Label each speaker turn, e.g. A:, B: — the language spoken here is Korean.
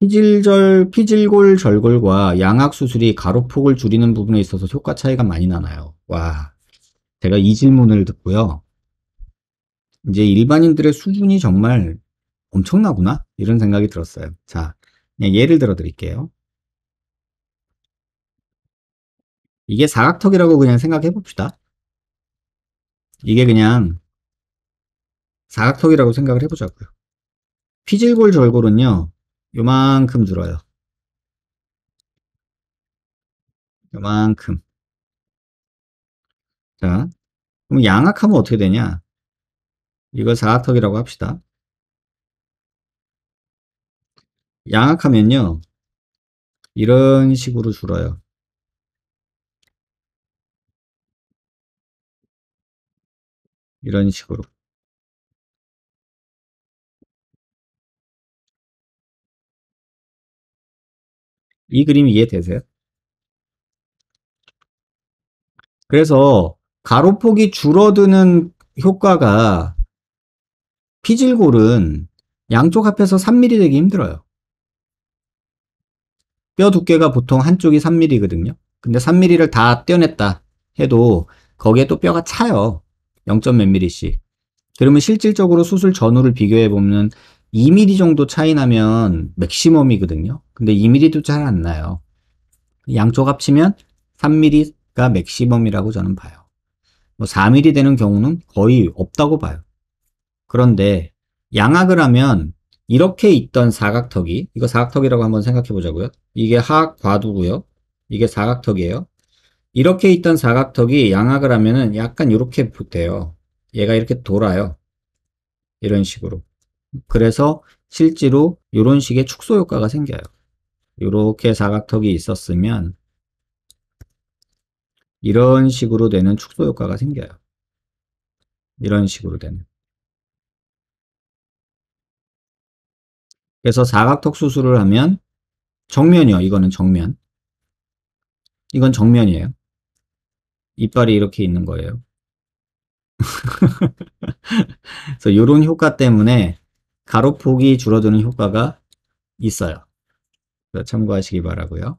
A: 피질절, 피질골 절골과 양악 수술이 가로폭을 줄이는 부분에 있어서 효과 차이가 많이 나나요? 와, 제가 이 질문을 듣고요. 이제 일반인들의 수준이 정말 엄청나구나 이런 생각이 들었어요. 자, 그냥 네, 예를 들어 드릴게요. 이게 사각턱이라고 그냥 생각해 봅시다. 이게 그냥 사각턱이라고 생각을 해보자고요. 피질골 절골은요. 요만큼 줄어요. 요만큼. 자, 그럼 양악하면 어떻게 되냐? 이걸 사각턱이라고 합시다.
B: 양악하면요. 이런 식으로 줄어요. 이런 식으로. 이 그림 이해되세요?
A: 그래서 가로폭이 줄어드는 효과가 피질골은 양쪽 합해서 3mm 되기 힘들어요. 뼈 두께가 보통 한쪽이 3mm거든요. 근데 3mm를 다 떼어냈다 해도 거기에 또 뼈가 차요. 0. 몇 mm씩. 그러면 실질적으로 수술 전후를 비교해보면 2mm 정도 차이 나면 맥시멈이거든요. 근데 2mm도 잘 안 나요. 양쪽 합치면 3mm가 맥시멈이라고 저는 봐요. 뭐 4mm 되는 경우는 거의 없다고 봐요. 그런데 양악을 하면 이렇게 있던 사각턱이 이거 사각턱이라고 한번 생각해 보자고요. 이게 하악 과두고요. 이게 사각턱이에요. 이렇게 있던 사각턱이 양악을 하면은 약간 이렇게 돼요. 얘가 이렇게 돌아요. 이런 식으로. 그래서 실제로 이런 식의 축소 효과가 생겨요. 이렇게 사각턱이 있었으면 이런 식으로 되는 축소 효과가 생겨요. 이런 식으로 되는. 그래서 사각턱 수술을 하면 정면이요. 이거는 정면. 이건 정면이에요. 이빨이 이렇게 있는 거예요. 그래서 이런 효과 때문에 가로폭이 줄어드는 효과가 있어요.
B: 참고하시기 바라고요.